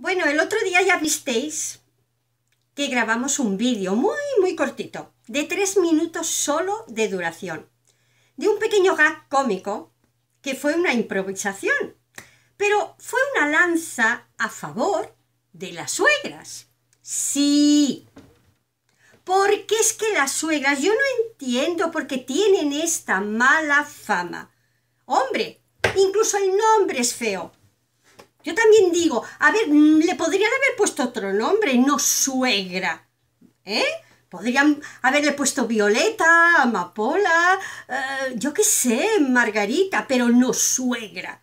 Bueno, el otro día ya visteis que grabamos un vídeo muy, muy cortito, de tres minutos solo de duración, de un pequeño gag cómico que fue una improvisación, pero fue una lanza a favor de las suegras. Sí, porque es que las suegras, yo no entiendo por qué tienen esta mala fama. Hombre, incluso el nombre es feo. Yo también digo, a ver, mm, le podrían haber puesto otro nombre, no suegra. ¿Eh? Podrían haberle puesto Violeta, Amapola, eh, yo qué sé, Margarita, pero no suegra.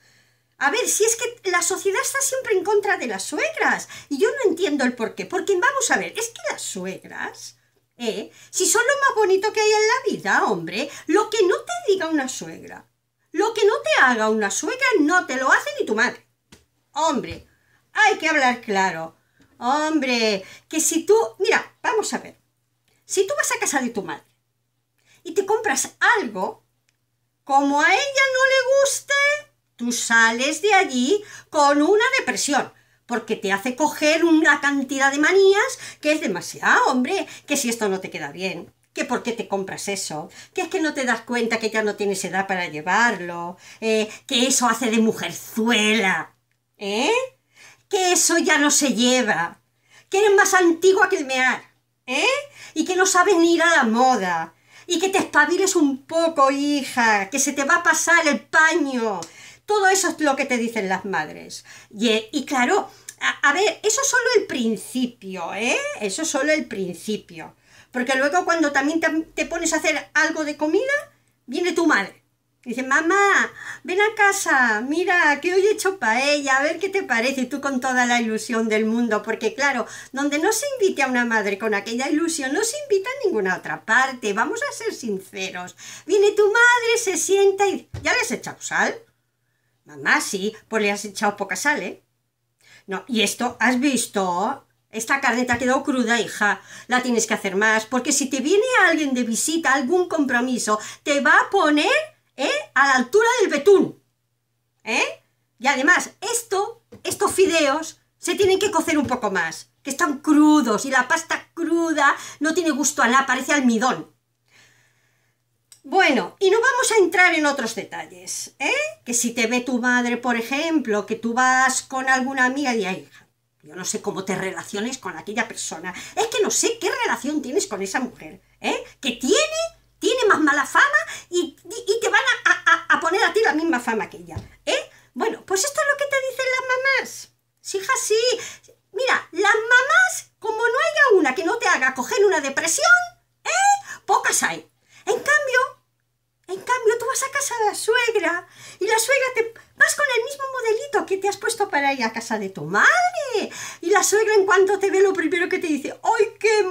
A ver, si es que la sociedad está siempre en contra de las suegras. Y yo no entiendo el por qué. Porque vamos a ver, es que las suegras, ¿eh? Si son lo más bonito que hay en la vida, hombre, lo que no te diga una suegra, lo que no te haga una suegra, no te lo hace ni tu madre. Hombre, hay que hablar claro. Hombre, que si tú, mira, vamos a ver. Si tú vas a casa de tu madre y te compras algo, como a ella no le guste, tú sales de allí con una depresión, porque te hace coger una cantidad de manías que es demasiado, hombre, que si esto no te queda bien, que por qué te compras eso, que es que no te das cuenta que ya no tienes edad para llevarlo, eh, que eso hace de mujerzuela. ¿Eh? Que eso ya no se lleva. Que eres más antigua que el mear. ¿Eh? Y que no sabes ni ir a la moda. Y que te espabiles un poco, hija. Que se te va a pasar el paño. Todo eso es lo que te dicen las madres. Y, eh, claro, a, ver, eso es solo el principio, ¿eh? Eso es solo el principio. Porque luego cuando también te, te pones a hacer algo de comida, viene tu madre. Dice, mamá, ven a casa, mira, que hoy he hecho paella, a ver qué te parece, tú con toda la ilusión del mundo, porque claro, donde no se invite a una madre con aquella ilusión, no se invita a ninguna otra parte, vamos a ser sinceros. Viene tu madre, se sienta y... ¿Ya le has echado sal? Mamá, sí, pues le has echado poca sal, ¿eh? No, y esto, ¿has visto? Esta carne te ha quedado cruda, hija. La tienes que hacer más, porque si te viene alguien de visita, algún compromiso, te va a poner ¿eh? a la altura del betún. ¿eh? Y además, esto, estos fideos se tienen que cocer un poco más, que están crudos y la pasta cruda no tiene gusto a nada, parece almidón. Bueno, y no vamos a entrar en otros detalles, ¿eh? Que si te ve tu madre, por ejemplo, que tú vas con alguna amiga y ahí, yo no sé cómo te relaciones con aquella persona, es que no sé qué relación tienes con esa mujer, ¿eh? Que tiene, tiene más mala fama la misma fama que ella. ¿Eh? Bueno, pues esto es lo que te dicen las mamás. Sí, hija, sí. Mira, las mamás, como no haya una que no te haga coger una depresión, ¿eh? Pocas hay. En cambio, en cambio, tú vas a casa de la suegra y la suegra te vas con el mismo modelito que te has puesto para ir a casa de tu madre. Y la suegra en cuanto te ve lo primero que te dice, ¡ay, qué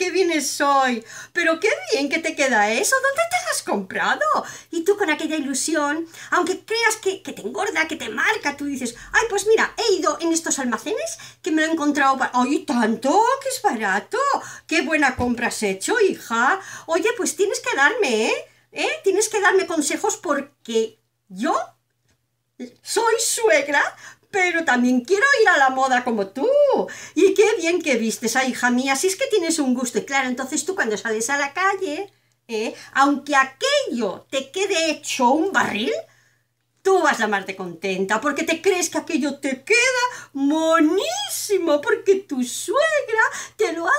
qué bien soy. Pero qué bien que te queda eso. ¿Dónde te lo has comprado? Y tú con aquella ilusión, aunque creas que, te engorda, que te marca, tú dices, ay, pues mira, he ido en estos almacenes que me lo he encontrado para... ¡Ay, tanto! ¡Que es barato! ¡Qué buena compra has hecho, hija! Oye, pues tienes que darme, ¿Eh? ¿Eh? Tienes que darme consejos porque yo soy suegra, pero también quiero ir a la moda como tú. Y qué bien que vistes, esa ah, hija mía, si es que tienes un gusto. Y claro, entonces tú cuando sales a la calle, ¿eh? aunque aquello te quede hecho un barril, tú vas a amarte contenta porque te crees que aquello te queda monísimo porque tu suegra te lo ha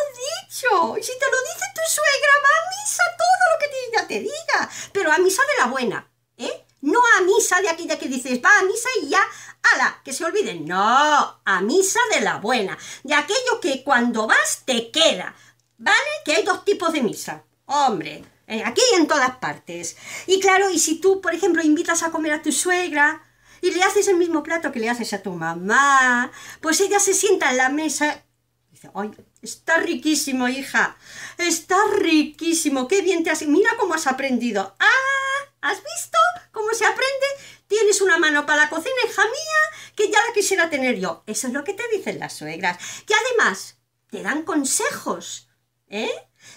dicho. Y si te lo dice tu suegra, va a misa todo lo que ella te diga, pero a misa de la buena, ¿eh? No a misa de aquella que dices, va a misa y ya ¡Hala! Que se olviden. No, a misa de la buena. De aquello que cuando vas te queda. ¿Vale? Que hay dos tipos de misa. Hombre, eh, aquí y en todas partes. Y claro, y si tú, por ejemplo, invitas a comer a tu suegra y le haces el mismo plato que le haces a tu mamá, pues ella se sienta en la mesa y dice, ¡ay! Está riquísimo, hija. Está riquísimo. Qué bien te has... Mira cómo has aprendido. ¡Ah! ¿Has visto cómo se aprende? Tienes una mano para la cocina, hija mía, que ya la quisiera tener yo. Eso es lo que te dicen las suegras. Y además te dan consejos, ¿eh?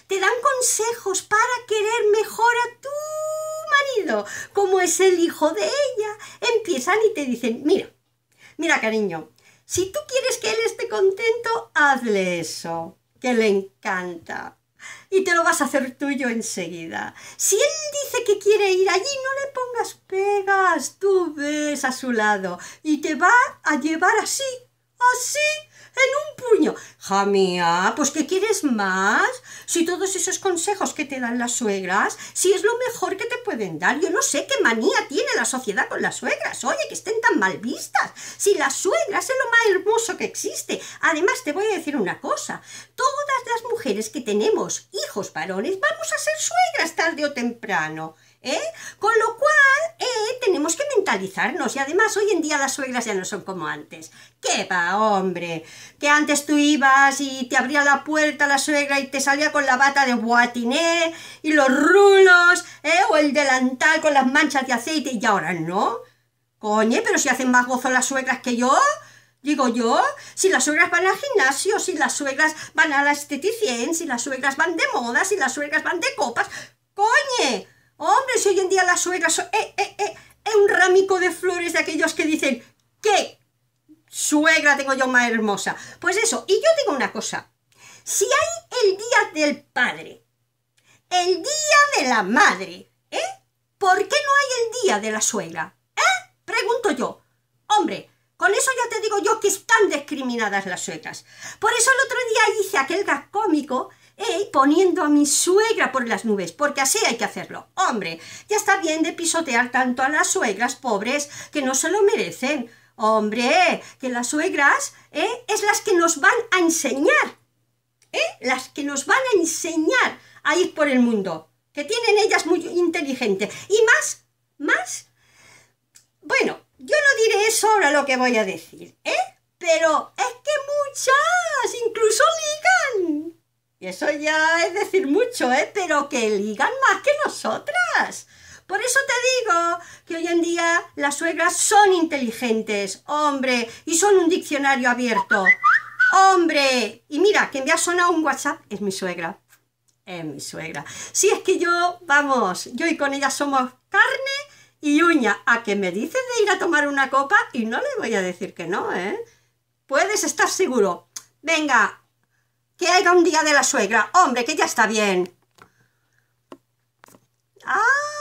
Te dan consejos para querer mejor a tu marido, como es el hijo de ella. Empiezan y te dicen, mira, mira cariño, si tú quieres que él esté contento, hazle eso, que le encanta y te lo vas a hacer tuyo enseguida. Si él dice que quiere ir allí, no le pongas pegas, tú ves a su lado y te va a llevar así, así, en un puño. jamía, pues ¿qué quieres más? Si todos esos consejos que te dan las suegras, si es lo mejor que te pueden dar. Yo no sé qué manía tiene la sociedad con las suegras. Oye, que estén tan mal vistas. Si las suegras es lo más hermoso que existe. Además, te voy a decir una cosa. Todas las mujeres que tenemos hijos varones vamos a ser suegras tarde o temprano. ¿eh? Con lo cual, eh, tenemos que mentalizarnos y además hoy en día las suegras ya no son como antes. ¡Qué va, hombre! Que antes tú ibas y te abría la puerta la suegra y te salía con la bata de guatiné y los rulos, ¿eh? O el delantal con las manchas de aceite y ahora no. Coñe, pero si hacen más gozo las suegras que yo, Digo yo, si las suegras van al gimnasio, si las suegras van a la esteticien, si las suegras van de moda, si las suegras van de copas, ¡coñe! Hombre, si hoy en día las suegra eh, eh, eh, es un ramico de flores de aquellos que dicen, ¿qué? Suegra tengo yo más hermosa. Pues eso, y yo digo una cosa, si hay el día del padre, el día de la madre, ¿eh? ¿Por qué no hay el día de la suegra? ¿Eh? Pregunto yo. Hombre, con eso ya te digo yo que están discriminadas las suecas. Por eso el otro día hice aquel gas cómico poniendo a mi suegra por las nubes, porque así hay que hacerlo. Hombre, ya está bien de pisotear tanto a las suegras pobres que no se lo merecen. Hombre, que las suegras ¿eh? es las que nos van a enseñar, ¿eh? las que nos van a enseñar a ir por el mundo, que tienen ellas muy inteligentes Y más, más, bueno, yo no diré eso ahora lo que voy a decir, ¿eh? Pero es que muchas, incluso y eso ya es decir mucho, ¿eh? Pero que ligan más que nosotras. Por eso te digo que hoy en día las suegras son inteligentes, hombre, y son un diccionario abierto. ¡Hombre! Y mira, que me ha sonado un WhatsApp es mi suegra. Es mi suegra. Si es que yo, vamos, yo y con ella somos carne y uña. A que me dices de ir a tomar una copa y no le voy a decir que no, ¿eh? Puedes estar seguro. Venga, que haga un día de la suegra. Hombre, que ya está bien. ¡Ah!